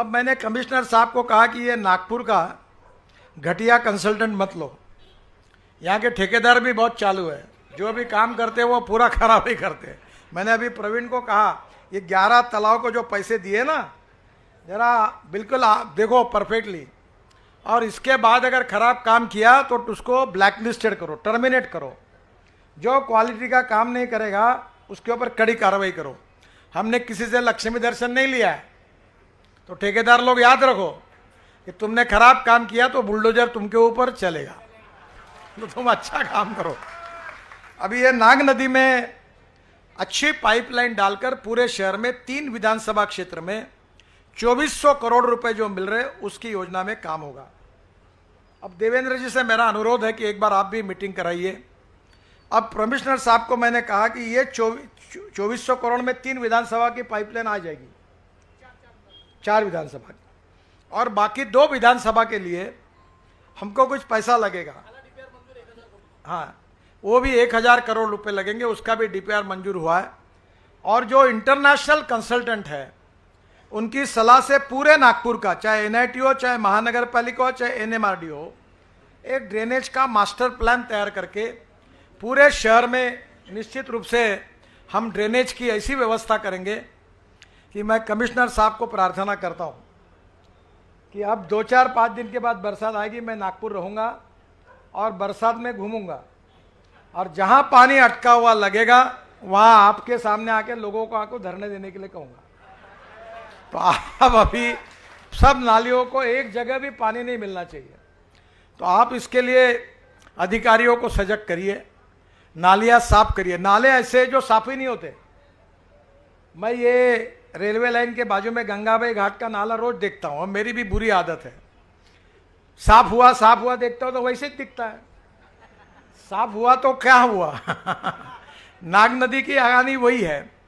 अब मैंने कमिश्नर साहब को कहा कि ये नागपुर का घटिया कंसल्टेंट मत लो यहाँ के ठेकेदार भी बहुत चालू है जो भी काम करते हैं वो पूरा खराब ही करते हैं मैंने अभी प्रवीण को कहा ये ग्यारह तालाब को जो पैसे दिए ना जरा बिल्कुल आप देखो परफेक्टली और इसके बाद अगर खराब काम किया तो उसको ब्लैकलिस्टेड करो टर्मिनेट करो जो क्वालिटी का काम नहीं करेगा उसके ऊपर कड़ी कार्रवाई करो हमने किसी से लक्ष्मी दर्शन नहीं लिया है तो ठेकेदार लोग याद रखो कि तुमने खराब काम किया तो बुलडोजर तुमके ऊपर चलेगा तो तुम अच्छा काम करो अभी ये नाग नदी में अच्छी पाइपलाइन डालकर पूरे शहर में तीन विधानसभा क्षेत्र में 2400 करोड़ रुपए जो मिल रहे उसकी योजना में काम होगा अब देवेंद्र जी से मेरा अनुरोध है कि एक बार आप भी मीटिंग कराइए अब कमिश्नर साहब को मैंने कहा कि ये चौबीस सौ करोड़ में तीन विधानसभा की पाइपलाइन आ जाएगी चार विधानसभा और बाकी दो विधानसभा के लिए हमको कुछ पैसा लगेगा हाँ वो भी एक हज़ार करोड़ रुपए लगेंगे उसका भी डीपीआर मंजूर हुआ है और जो इंटरनेशनल कंसल्टेंट है उनकी सलाह से पूरे नागपुर का चाहे एन हो चाहे महानगर पालिका हो चाहे एन हो एक ड्रेनेज का मास्टर प्लान तैयार करके पूरे शहर में निश्चित रूप से हम ड्रेनेज की ऐसी व्यवस्था करेंगे कि मैं कमिश्नर साहब को प्रार्थना करता हूँ कि अब दो चार पाँच दिन के बाद बरसात आएगी मैं नागपुर रहूँगा और बरसात में घूमूंगा और जहाँ पानी अटका हुआ लगेगा वहाँ आपके सामने आके लोगों को आको धरने देने के लिए कहूँगा तो आप अभी सब नालियों को एक जगह भी पानी नहीं मिलना चाहिए तो आप इसके लिए अधिकारियों को सजग करिए नालियाँ साफ करिए नाले ऐसे जो साफ ही नहीं होते मैं ये रेलवे लाइन के बाजू में गंगाबाई घाट का नाला रोज देखता हूँ मेरी भी बुरी आदत है साफ हुआ साफ हुआ देखता हूँ तो वैसे ही दिखता है साफ हुआ तो क्या हुआ नाग नदी की आगानी वही है